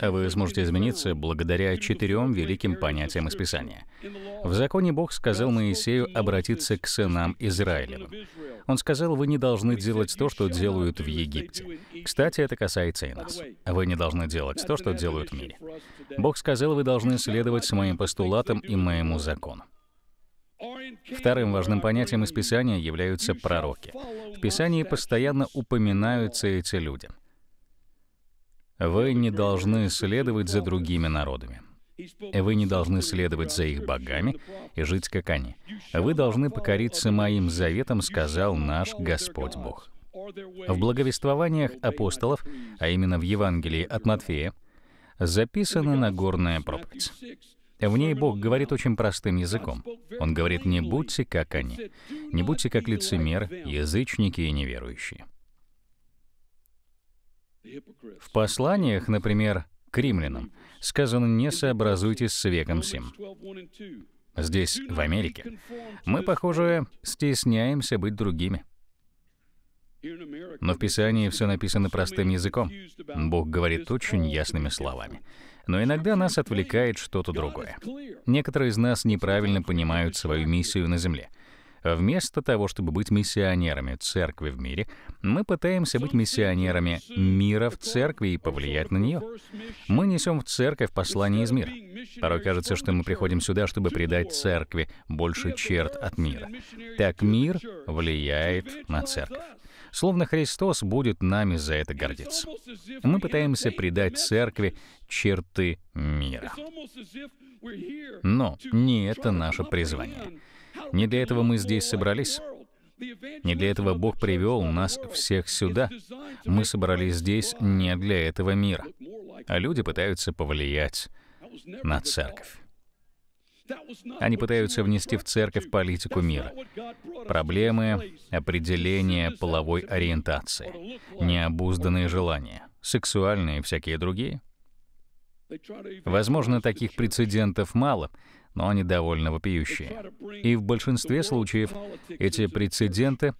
Вы сможете измениться благодаря четырем великим понятиям из Писания. В законе Бог сказал Моисею обратиться к сынам Израилевым. Он сказал, вы не должны делать то, что делают в Египте. Кстати, это касается и нас. Вы не должны делать то, что делают в мире. Бог сказал, вы должны следовать моим постулатам и моему закону. Вторым важным понятием из Писания являются пророки. В Писании постоянно упоминаются эти люди — вы не должны следовать за другими народами. Вы не должны следовать за их богами и жить как они. Вы должны покориться моим заветам, сказал наш Господь Бог. В благовествованиях апостолов, а именно в Евангелии от Матфея, записана Нагорная проповедь. В ней Бог говорит очень простым языком. Он говорит, не будьте как они, не будьте как лицемер, язычники и неверующие. В посланиях, например, к римлянам сказано «не сообразуйтесь с веком сим». Здесь, в Америке, мы, похоже, стесняемся быть другими. Но в Писании все написано простым языком. Бог говорит очень ясными словами. Но иногда нас отвлекает что-то другое. Некоторые из нас неправильно понимают свою миссию на Земле — Вместо того, чтобы быть миссионерами церкви в мире, мы пытаемся быть миссионерами мира в церкви и повлиять на нее. Мы несем в церковь послание из мира. Порой кажется, что мы приходим сюда, чтобы придать церкви больше черт от мира. Так мир влияет на церковь. Словно Христос будет нами за это гордиться. Мы пытаемся придать церкви черты мира. Но не это наше призвание. Не для этого мы здесь собрались. Не для этого Бог привел нас всех сюда. Мы собрались здесь не для этого мира. А люди пытаются повлиять на церковь. Они пытаются внести в церковь политику мира. Проблемы, определение половой ориентации, необузданные желания, сексуальные и всякие другие — Возможно, таких прецедентов мало, но они довольно вопиющие. И в большинстве случаев эти прецеденты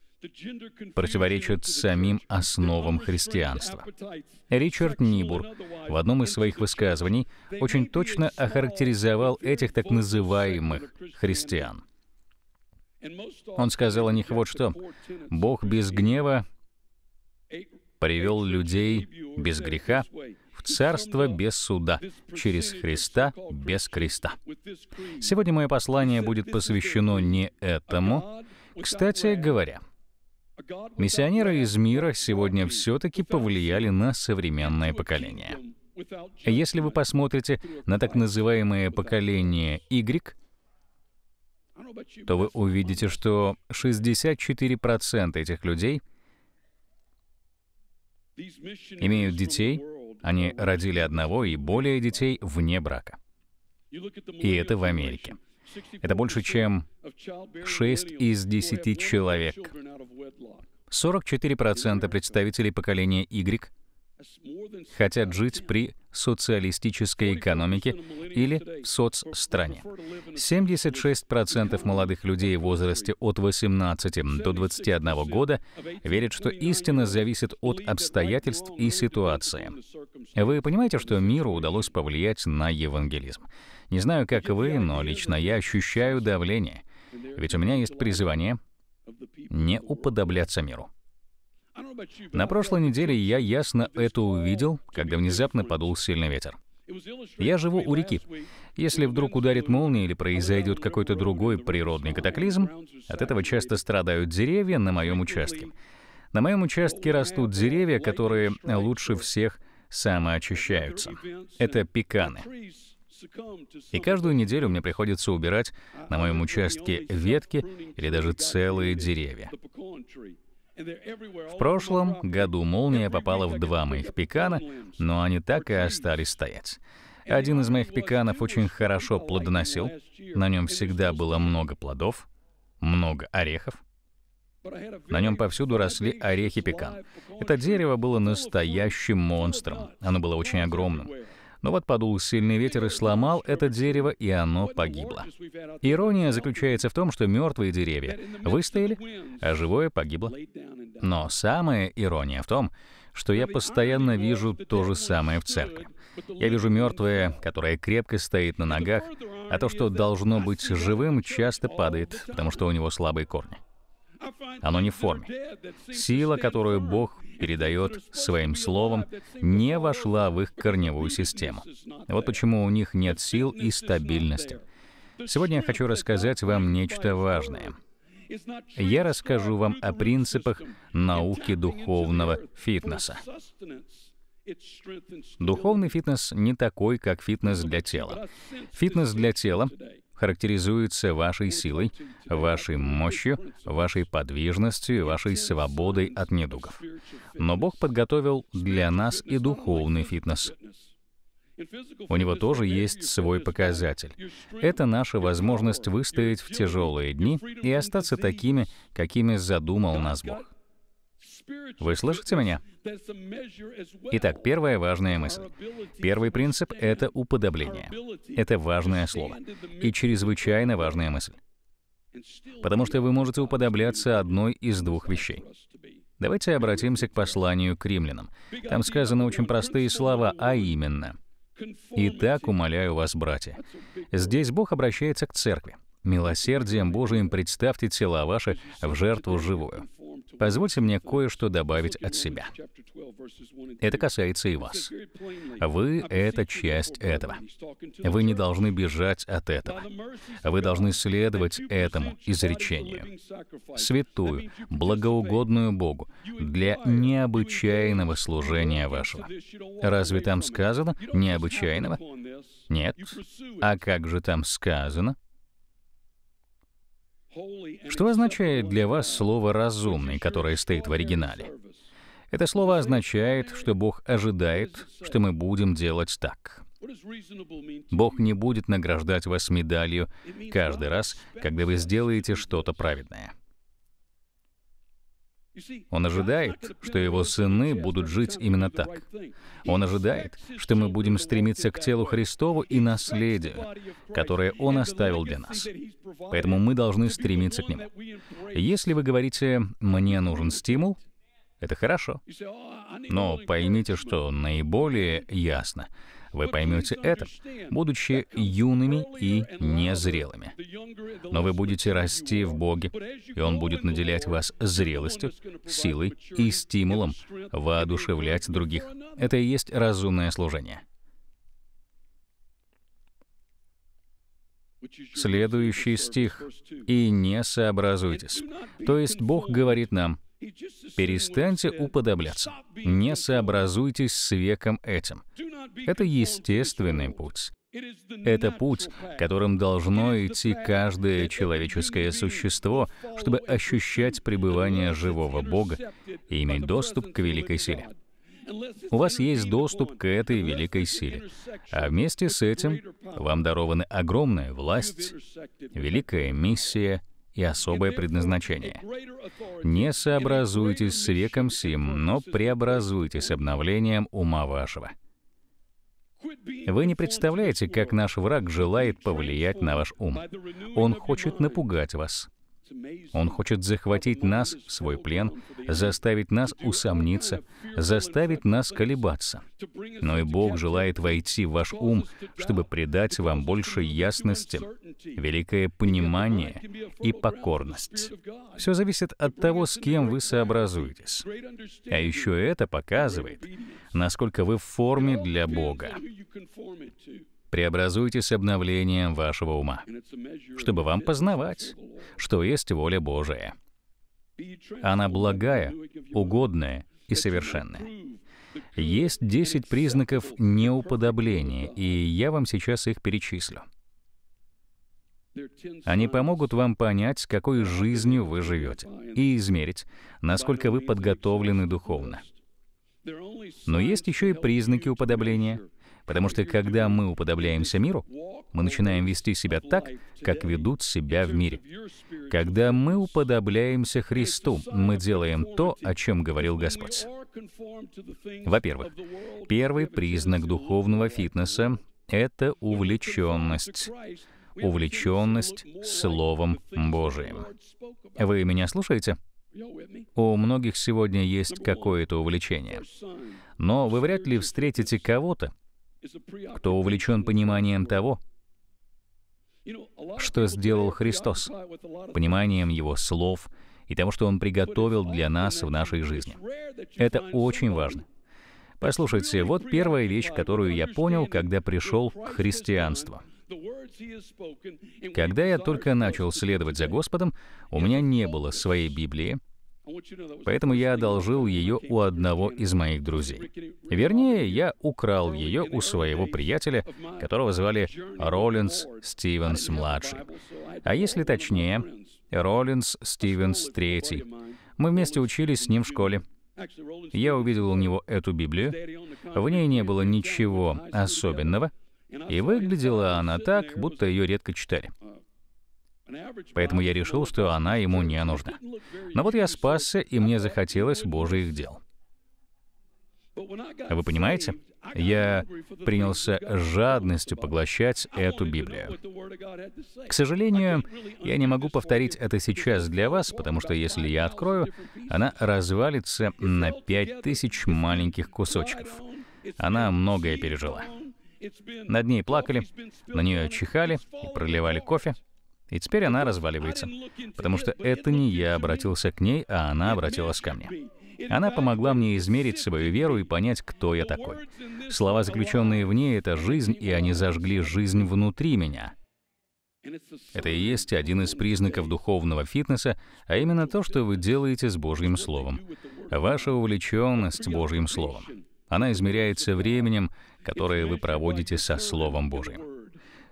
противоречат самим основам христианства. Ричард Нибур в одном из своих высказываний очень точно охарактеризовал этих так называемых христиан. Он сказал о них вот что. «Бог без гнева привел людей без греха в Царство без суда, через Христа без креста. Сегодня мое послание будет посвящено не этому. Кстати говоря, миссионеры из мира сегодня все-таки повлияли на современное поколение. Если вы посмотрите на так называемое поколение Y, то вы увидите, что 64% этих людей имеют детей, они родили одного и более детей вне брака. И это в Америке. Это больше, чем 6 из 10 человек. 44% представителей поколения Y хотят жить при социалистической экономике или в соцстране. 76% молодых людей в возрасте от 18 до 21 года верят, что истина зависит от обстоятельств и ситуации. Вы понимаете, что миру удалось повлиять на евангелизм? Не знаю, как вы, но лично я ощущаю давление. Ведь у меня есть призвание не уподобляться миру. На прошлой неделе я ясно это увидел, когда внезапно подул сильный ветер. Я живу у реки. Если вдруг ударит молния или произойдет какой-то другой природный катаклизм, от этого часто страдают деревья на моем участке. На моем участке растут деревья, которые лучше всех самоочищаются. Это пеканы. И каждую неделю мне приходится убирать на моем участке ветки или даже целые деревья. В прошлом году молния попала в два моих пекана, но они так и остались стоять. Один из моих пеканов очень хорошо плодоносил, на нем всегда было много плодов, много орехов. На нем повсюду росли орехи пекан. Это дерево было настоящим монстром. Оно было очень огромным. Но вот подул сильный ветер и сломал это дерево, и оно погибло. Ирония заключается в том, что мертвые деревья выстояли, а живое погибло. Но самая ирония в том, что я постоянно вижу то же самое в церкви. Я вижу мертвое, которое крепко стоит на ногах, а то, что должно быть живым, часто падает, потому что у него слабые корни. Оно не в форме. Сила, которую Бог передает своим словом, не вошла в их корневую систему. Вот почему у них нет сил и стабильности. Сегодня я хочу рассказать вам нечто важное. Я расскажу вам о принципах науки духовного фитнеса. Духовный фитнес не такой, как фитнес для тела. Фитнес для тела характеризуется вашей силой, вашей мощью, вашей подвижностью вашей свободой от недугов. Но Бог подготовил для нас и духовный фитнес. У него тоже есть свой показатель. Это наша возможность выстоять в тяжелые дни и остаться такими, какими задумал нас Бог. Вы слышите меня? Итак, первая важная мысль. Первый принцип — это уподобление. Это важное слово и чрезвычайно важная мысль. Потому что вы можете уподобляться одной из двух вещей. Давайте обратимся к посланию к римлянам. Там сказаны очень простые слова, а именно «Итак, умоляю вас, братья». Здесь Бог обращается к церкви. «Милосердием Божиим представьте тела ваши в жертву живую». Позвольте мне кое-что добавить от себя. Это касается и вас. Вы — это часть этого. Вы не должны бежать от этого. Вы должны следовать этому изречению. Святую, благоугодную Богу для необычайного служения вашего. Разве там сказано «необычайного»? Нет. А как же там сказано? Что означает для вас слово «разумный», которое стоит в оригинале? Это слово означает, что Бог ожидает, что мы будем делать так. Бог не будет награждать вас медалью каждый раз, когда вы сделаете что-то праведное. Он ожидает, что его сыны будут жить именно так. Он ожидает, что мы будем стремиться к телу Христову и наследию, которое Он оставил для нас. Поэтому мы должны стремиться к нему. Если вы говорите «мне нужен стимул», это хорошо. Но поймите, что наиболее ясно — вы поймете это, будучи юными и незрелыми. Но вы будете расти в Боге, и Он будет наделять вас зрелостью, силой и стимулом воодушевлять других. Это и есть разумное служение. Следующий стих. «И не сообразуйтесь». То есть Бог говорит нам, Перестаньте уподобляться. Не сообразуйтесь с веком этим. Это естественный путь. Это путь, которым должно идти каждое человеческое существо, чтобы ощущать пребывание живого Бога и иметь доступ к великой силе. У вас есть доступ к этой великой силе, а вместе с этим вам дарованы огромная власть, великая миссия — и особое предназначение. Не сообразуйтесь с веком сим, но преобразуйтесь обновлением ума вашего. Вы не представляете, как наш враг желает повлиять на ваш ум. Он хочет напугать вас, он хочет захватить нас в свой плен, заставить нас усомниться, заставить нас колебаться. Но и Бог желает войти в ваш ум, чтобы придать вам больше ясности, великое понимание и покорность. Все зависит от того, с кем вы сообразуетесь. А еще это показывает, насколько вы в форме для Бога преобразуйтесь обновлением вашего ума, чтобы вам познавать, что есть воля Божия. Она благая, угодная и совершенная. Есть десять признаков неуподобления, и я вам сейчас их перечислю. Они помогут вам понять, какой жизнью вы живете, и измерить, насколько вы подготовлены духовно. Но есть еще и признаки уподобления, потому что когда мы уподобляемся миру, мы начинаем вести себя так, как ведут себя в мире. Когда мы уподобляемся Христу, мы делаем то, о чем говорил Господь. Во-первых, первый признак духовного фитнеса — это увлеченность увлеченность Словом Божиим. Вы меня слушаете? У многих сегодня есть какое-то увлечение. Но вы вряд ли встретите кого-то, кто увлечен пониманием того, что сделал Христос, пониманием Его слов и того, что Он приготовил для нас в нашей жизни. Это очень важно. Послушайте, вот первая вещь, которую я понял, когда пришел к христианству — когда я только начал следовать за Господом, у меня не было своей Библии, Поэтому я одолжил ее у одного из моих друзей. Вернее, я украл ее у своего приятеля, которого звали Роллинс Стивенс-младший. А если точнее, Роллинс Стивенс-третий. Мы вместе учились с ним в школе. Я увидел у него эту Библию. В ней не было ничего особенного — и выглядела она так, будто ее редко читали. Поэтому я решил, что она ему не нужна. Но вот я спасся, и мне захотелось Божьих дел. Вы понимаете? Я принялся жадностью поглощать эту Библию. К сожалению, я не могу повторить это сейчас для вас, потому что если я открою, она развалится на пять тысяч маленьких кусочков. Она многое пережила. Над ней плакали, oh, на нее чихали и проливали кофе. И теперь она разваливается, потому что это не я обратился к ней, а она обратилась ко мне. Она помогла мне измерить свою веру и понять, кто я такой. Слова, заключенные в ней, — это жизнь, и они зажгли жизнь внутри меня. Это и есть один из признаков духовного фитнеса, а именно то, что вы делаете с Божьим Словом. Ваша увлеченность Божьим Словом. Она измеряется временем, которые вы проводите со Словом Божьим.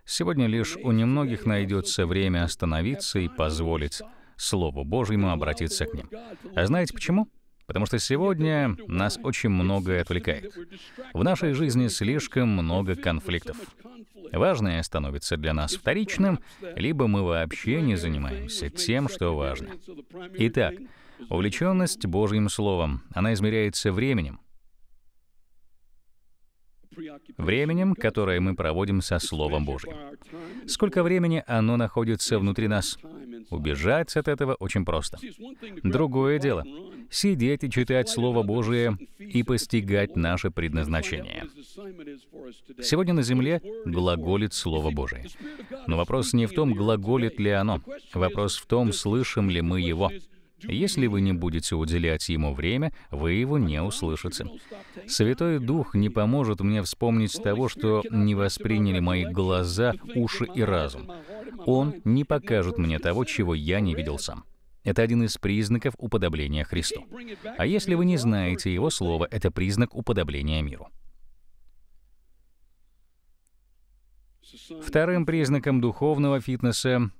Сегодня лишь у немногих найдется время остановиться и позволить Слову Божьему обратиться к ним. А знаете почему? Потому что сегодня нас очень многое отвлекает. В нашей жизни слишком много конфликтов. Важное становится для нас вторичным, либо мы вообще не занимаемся тем, что важно. Итак, увлеченность Божьим Словом, она измеряется временем, временем, которое мы проводим со Словом Божьим. Сколько времени оно находится внутри нас? Убежать от этого очень просто. Другое дело — сидеть и читать Слово Божие и постигать наше предназначение. Сегодня на земле глаголит Слово Божие. Но вопрос не в том, глаголит ли оно. Вопрос в том, слышим ли мы его. Если вы не будете уделять ему время, вы его не услышите. Святой Дух не поможет мне вспомнить того, что не восприняли мои глаза, уши и разум. Он не покажет мне того, чего я не видел сам. Это один из признаков уподобления Христу. А если вы не знаете Его Слова, это признак уподобления миру. Вторым признаком духовного фитнеса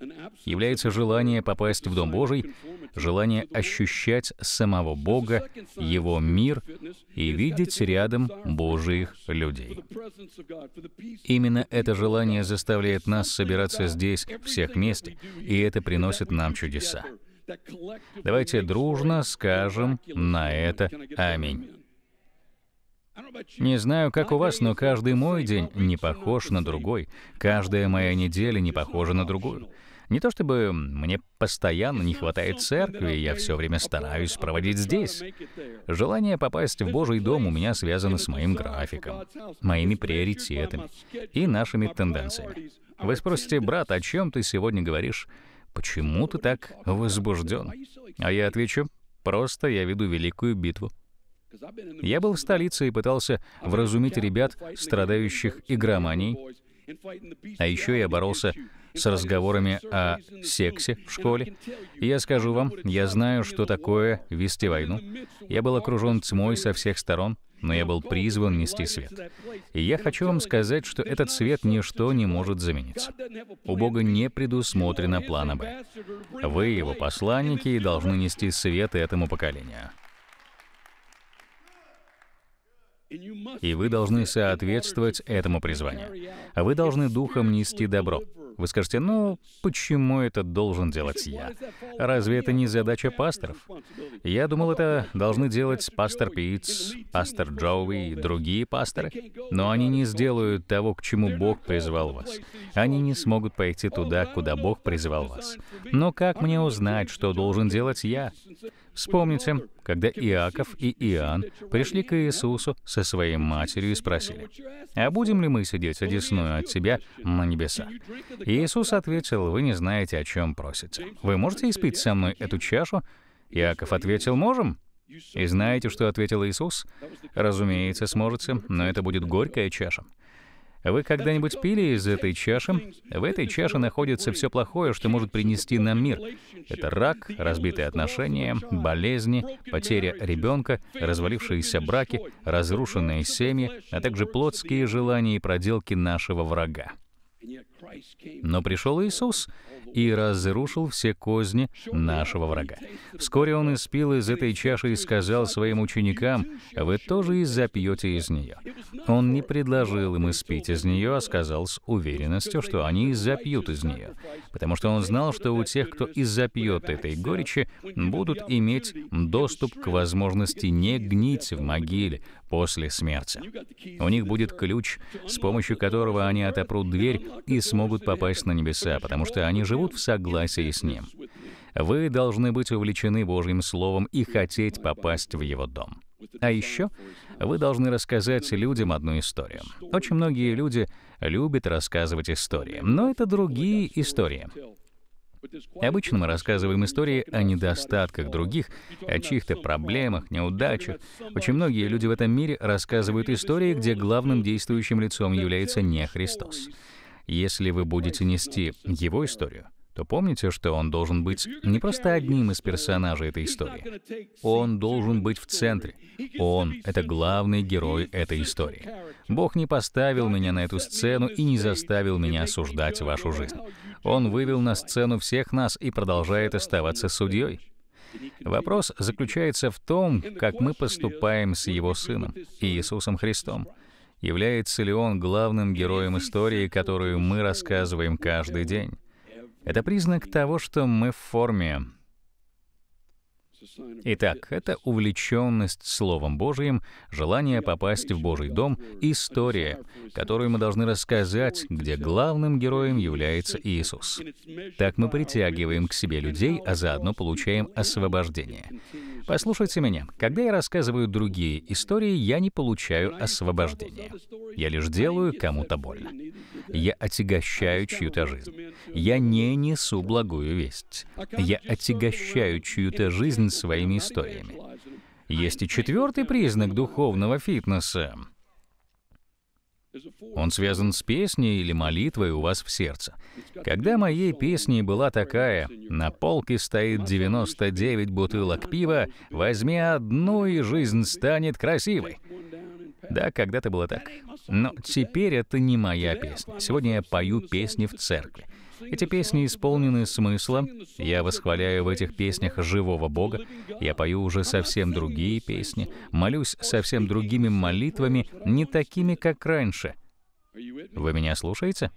является желание попасть в Дом Божий, желание ощущать самого Бога, Его мир и видеть рядом Божьих людей. Именно это желание заставляет нас собираться здесь всех вместе, и это приносит нам чудеса. Давайте дружно скажем на это «Аминь». Не знаю, как у вас, но каждый мой день не похож на другой. Каждая моя неделя не похожа на другую. Не то чтобы мне постоянно не хватает церкви, я все время стараюсь проводить здесь. Желание попасть в Божий дом у меня связано с моим графиком, моими приоритетами и нашими тенденциями. Вы спросите, брат, о чем ты сегодня говоришь? Почему ты так возбужден? А я отвечу, просто я веду великую битву. Я был в столице и пытался вразумить ребят, страдающих игроманией, а еще я боролся с разговорами о сексе в школе. И я скажу вам, я знаю, что такое вести войну. Я был окружен тьмой со всех сторон, но я был призван нести свет. И я хочу вам сказать, что этот свет ничто не может замениться. У Бога не предусмотрено плана «Б». Вы, Его посланники, должны нести свет этому поколению. И вы должны соответствовать этому призванию. А вы должны духом нести добро. Вы скажете, ну, почему это должен делать я? Разве это не задача пасторов? Я думал, это должны делать пастор Питц, пастор Джоуи и другие пасторы. Но они не сделают того, к чему Бог призвал вас. Они не смогут пойти туда, куда Бог призвал вас. Но как мне узнать, что должен делать я? Вспомните, когда Иаков и Иоанн пришли к Иисусу со своей матерью и спросили, «А будем ли мы сидеть одесную от тебя на небесах?» Иисус ответил, «Вы не знаете, о чем просите. Вы можете испить со мной эту чашу?» Иаков ответил, «Можем». И знаете, что ответил Иисус? Разумеется, сможете, но это будет горькая чаша. Вы когда-нибудь пили из этой чаши? В этой чаше находится все плохое, что может принести нам мир. Это рак, разбитые отношения, болезни, потеря ребенка, развалившиеся браки, разрушенные семьи, а также плотские желания и проделки нашего врага. Но пришел Иисус и разрушил все козни нашего врага. Вскоре Он испил из этой чаши и сказал своим ученикам, «Вы тоже и запьете из нее». Он не предложил им испить из нее, а сказал с уверенностью, что они и запьют из нее, потому что Он знал, что у тех, кто и запьет этой горечи, будут иметь доступ к возможности не гнить в могиле после смерти. У них будет ключ, с помощью которого они отопрут дверь и смогут попасть на небеса, потому что они живут в согласии с Ним. Вы должны быть увлечены Божьим Словом и хотеть попасть в Его дом. А еще вы должны рассказать людям одну историю. Очень многие люди любят рассказывать истории, но это другие истории. Обычно мы рассказываем истории о недостатках других, о чьих-то проблемах, неудачах. Очень многие люди в этом мире рассказывают истории, где главным действующим лицом является не Христос. Если вы будете нести его историю, то помните, что он должен быть не просто одним из персонажей этой истории. Он должен быть в центре. Он — это главный герой этой истории. Бог не поставил меня на эту сцену и не заставил меня осуждать вашу жизнь. Он вывел на сцену всех нас и продолжает оставаться судьей. Вопрос заключается в том, как мы поступаем с Его Сыном, Иисусом Христом. Является ли он главным героем истории, которую мы рассказываем каждый день? Это признак того, что мы в форме, Итак, это увлеченность Словом Божиим, желание попасть в Божий дом, история, которую мы должны рассказать, где главным героем является Иисус. Так мы притягиваем к себе людей, а заодно получаем освобождение. Послушайте меня, когда я рассказываю другие истории, я не получаю освобождения. Я лишь делаю кому-то больно. Я отягощаю чью-то жизнь. Я не несу благую весть. Я отягощаю чью-то жизнь своими историями. Есть и четвертый признак духовного фитнеса. Он связан с песней или молитвой у вас в сердце. Когда моей песней была такая «На полке стоит 99 бутылок пива, возьми одну, и жизнь станет красивой». Да, когда-то было так. Но теперь это не моя песня. Сегодня я пою песни в церкви. Эти песни исполнены смысла. Я восхваляю в этих песнях живого Бога. Я пою уже совсем другие песни, молюсь совсем другими молитвами, не такими, как раньше. Вы меня слушаете?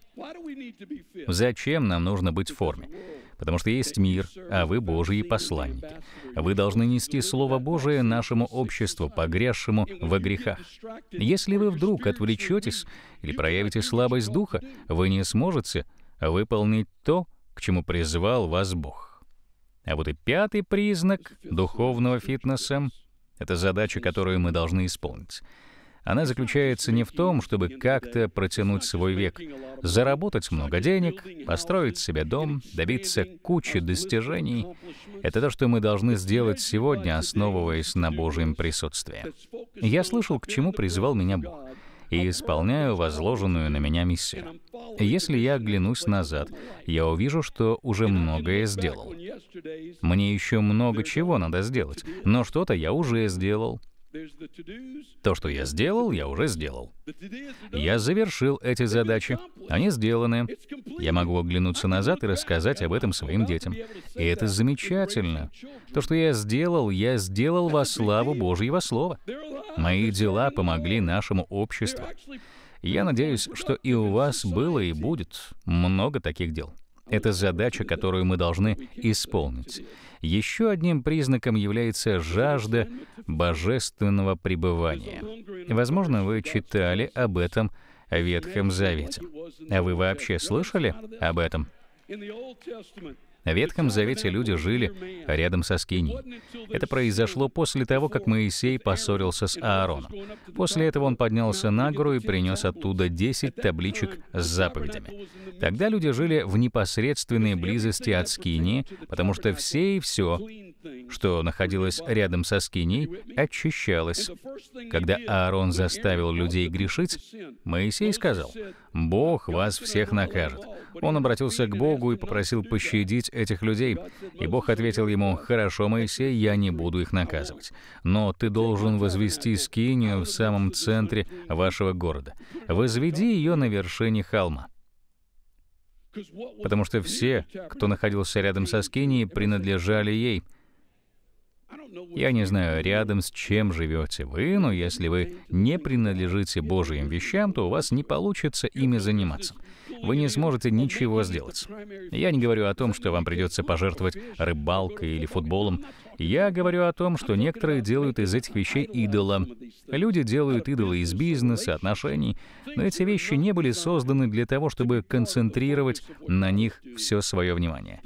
Зачем нам нужно быть в форме? Потому что есть мир, а вы Божьи посланники. Вы должны нести Слово Божие нашему обществу, погрязшему во грехах. Если вы вдруг отвлечетесь или проявите слабость духа, вы не сможете выполнить то, к чему призвал вас Бог. А вот и пятый признак духовного фитнеса — это задача, которую мы должны исполнить. Она заключается не в том, чтобы как-то протянуть свой век, заработать много денег, построить себе дом, добиться кучи достижений. Это то, что мы должны сделать сегодня, основываясь на Божьем присутствии. Я слышал, к чему призвал меня Бог — и исполняю возложенную на меня миссию. Если я оглянусь назад, я увижу, что уже многое сделал. Мне еще много чего надо сделать, но что-то я уже сделал. То, что я сделал, я уже сделал. Я завершил эти задачи. Они сделаны. Я могу оглянуться назад и рассказать об этом своим детям. И это замечательно. То, что я сделал, я сделал во славу Божьего Слова. Мои дела помогли нашему обществу. Я надеюсь, что и у вас было и будет много таких дел. Это задача, которую мы должны исполнить. Еще одним признаком является жажда божественного пребывания. Возможно, вы читали об этом в Ветхом Завете. А вы вообще слышали об этом? В Ветхом Завете люди жили рядом со Скинией. Это произошло после того, как Моисей поссорился с Аароном. После этого он поднялся на гору и принес оттуда 10 табличек с заповедями. Тогда люди жили в непосредственной близости от Скинии, потому что все и все, что находилось рядом со Скинией, очищалось. Когда Аарон заставил людей грешить, Моисей сказал, «Бог вас всех накажет». Он обратился к Богу и попросил пощадить этих людей. И Бог ответил ему, «Хорошо, Моисей, я не буду их наказывать, но ты должен возвести скинию в самом центре вашего города. Возведи ее на вершине холма». Потому что все, кто находился рядом со скинией, принадлежали ей. Я не знаю, рядом с чем живете вы, но если вы не принадлежите Божьим вещам, то у вас не получится ими заниматься. Вы не сможете ничего сделать. Я не говорю о том, что вам придется пожертвовать рыбалкой или футболом. Я говорю о том, что некоторые делают из этих вещей идола. Люди делают идолы из бизнеса, отношений, но эти вещи не были созданы для того, чтобы концентрировать на них все свое внимание.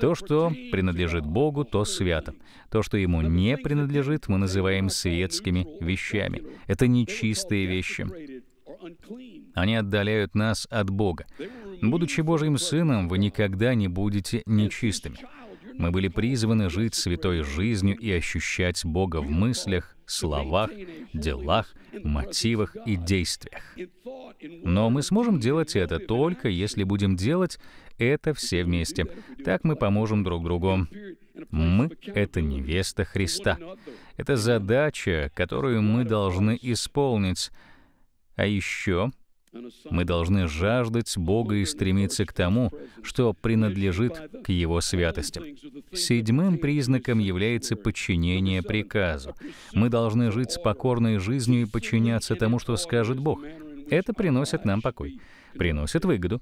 То, что принадлежит Богу, то свято. То, что Ему не принадлежит, мы называем светскими вещами. Это нечистые вещи. Они отдаляют нас от Бога. Будучи Божьим Сыном, вы никогда не будете нечистыми. Мы были призваны жить святой жизнью и ощущать Бога в мыслях, словах, делах, мотивах и действиях. Но мы сможем делать это только, если будем делать это все вместе. Так мы поможем друг другу. Мы — это невеста Христа. Это задача, которую мы должны исполнить. А еще мы должны жаждать Бога и стремиться к тому, что принадлежит к Его святости. Седьмым признаком является подчинение приказу. Мы должны жить с покорной жизнью и подчиняться тому, что скажет Бог. Это приносит нам покой, приносит выгоду,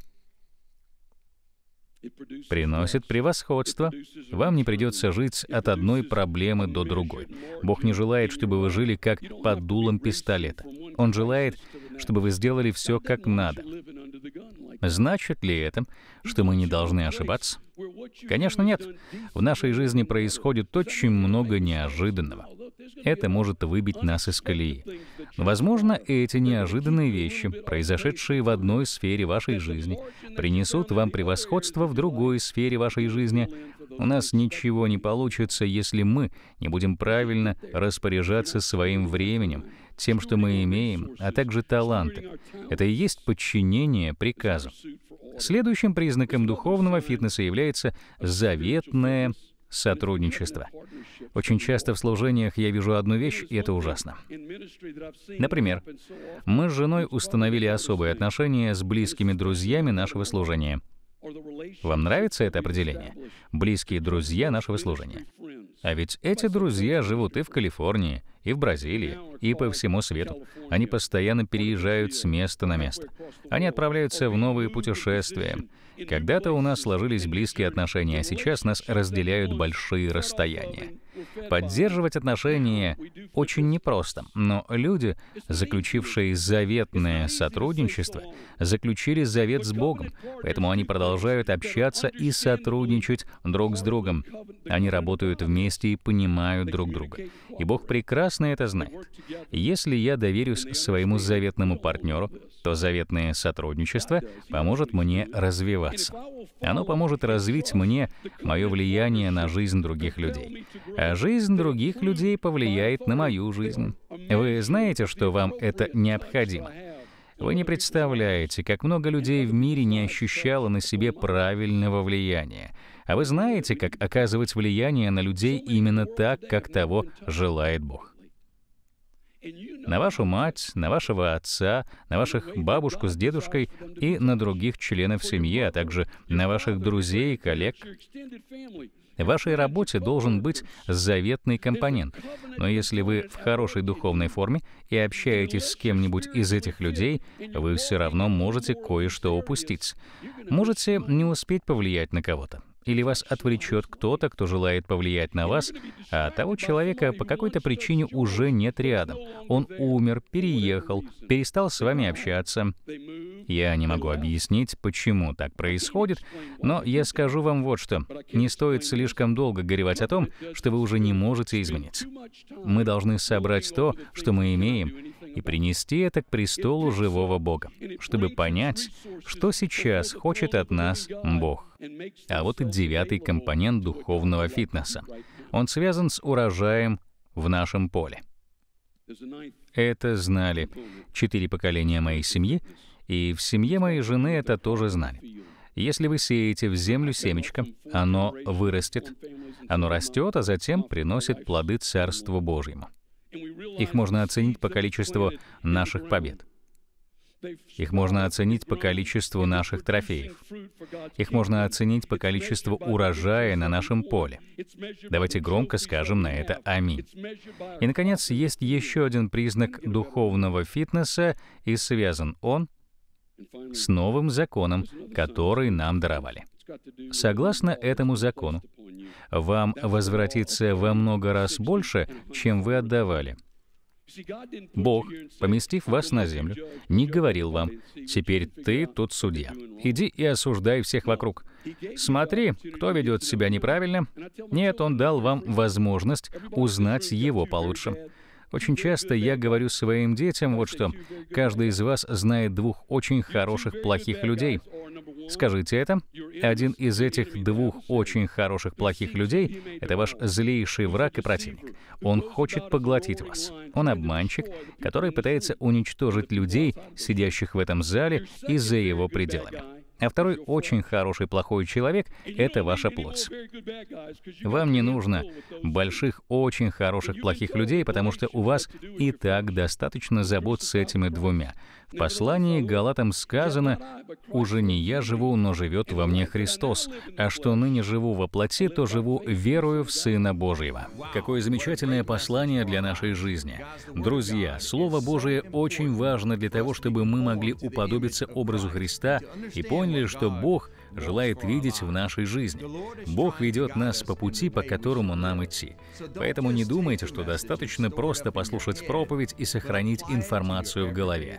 приносит превосходство. Вам не придется жить от одной проблемы до другой. Бог не желает, чтобы вы жили как под дулом пистолета. Он желает, чтобы вы сделали все как надо. Значит ли это, что мы не должны ошибаться? Конечно, нет. В нашей жизни происходит очень много неожиданного. Это может выбить нас из колеи. возможно, эти неожиданные вещи, произошедшие в одной сфере вашей жизни, принесут вам превосходство в другой сфере вашей жизни. У нас ничего не получится, если мы не будем правильно распоряжаться своим временем, тем, что мы имеем, а также таланты. Это и есть подчинение приказу. Следующим признаком духовного фитнеса является заветное сотрудничество. Очень часто в служениях я вижу одну вещь, и это ужасно. Например, мы с женой установили особые отношения с близкими друзьями нашего служения — вам нравится это определение? Близкие друзья нашего служения. А ведь эти друзья живут и в Калифорнии, и в Бразилии, и по всему свету. Они постоянно переезжают с места на место. Они отправляются в новые путешествия. Когда-то у нас сложились близкие отношения, а сейчас нас разделяют большие расстояния. Поддерживать отношения очень непросто, но люди, заключившие заветное сотрудничество, заключили завет с Богом, поэтому они продолжают общаться и сотрудничать друг с другом. Они работают вместе и понимают друг друга. И Бог прекрасно это знает. Если я доверюсь своему заветному партнеру, что заветное сотрудничество поможет мне развиваться. Оно поможет развить мне мое влияние на жизнь других людей. А жизнь других людей повлияет на мою жизнь. Вы знаете, что вам это необходимо. Вы не представляете, как много людей в мире не ощущало на себе правильного влияния. А вы знаете, как оказывать влияние на людей именно так, как того желает Бог на вашу мать, на вашего отца, на ваших бабушку с дедушкой и на других членов семьи, а также на ваших друзей и коллег. В вашей работе должен быть заветный компонент. Но если вы в хорошей духовной форме и общаетесь с кем-нибудь из этих людей, вы все равно можете кое-что упустить. Можете не успеть повлиять на кого-то или вас отвлечет кто-то, кто желает повлиять на вас, а того человека по какой-то причине уже нет рядом. Он умер, переехал, перестал с вами общаться. Я не могу объяснить, почему так происходит, но я скажу вам вот что. Не стоит слишком долго горевать о том, что вы уже не можете изменить. Мы должны собрать то, что мы имеем, и принести это к престолу живого Бога, чтобы понять, что сейчас хочет от нас Бог. А вот и девятый компонент духовного фитнеса. Он связан с урожаем в нашем поле. Это знали четыре поколения моей семьи, и в семье моей жены это тоже знали. Если вы сеете в землю семечко, оно вырастет. Оно растет, а затем приносит плоды Царству Божьему. Их можно оценить по количеству наших побед. Их можно оценить по количеству наших трофеев. Их можно оценить по количеству урожая на нашем поле. Давайте громко скажем на это «Аминь». И, наконец, есть еще один признак духовного фитнеса, и связан он с новым законом, который нам даровали. Согласно этому закону, вам возвратится во много раз больше, чем вы отдавали. Бог, поместив вас на землю, не говорил вам, «Теперь ты тут судья. Иди и осуждай всех вокруг. Смотри, кто ведет себя неправильно». Нет, Он дал вам возможность узнать Его получше. Очень часто я говорю своим детям вот что. Каждый из вас знает двух очень хороших плохих людей — Скажите это. Один из этих двух очень хороших плохих людей — это ваш злейший враг и противник. Он хочет поглотить вас. Он обманщик, который пытается уничтожить людей, сидящих в этом зале и за его пределами а второй очень хороший плохой человек — это ваша плоть. Вам не нужно больших, очень хороших плохих людей, потому что у вас и так достаточно забот с этими двумя. В послании Галатам сказано, «Уже не я живу, но живет во мне Христос, а что ныне живу во плоти, то живу верою в Сына Божьего». Какое замечательное послание для нашей жизни. Друзья, Слово Божие очень важно для того, чтобы мы могли уподобиться образу Христа и поняли, что Бог — желает видеть в нашей жизни. Бог ведет нас по пути, по которому нам идти. Поэтому не думайте, что достаточно просто послушать проповедь и сохранить информацию в голове.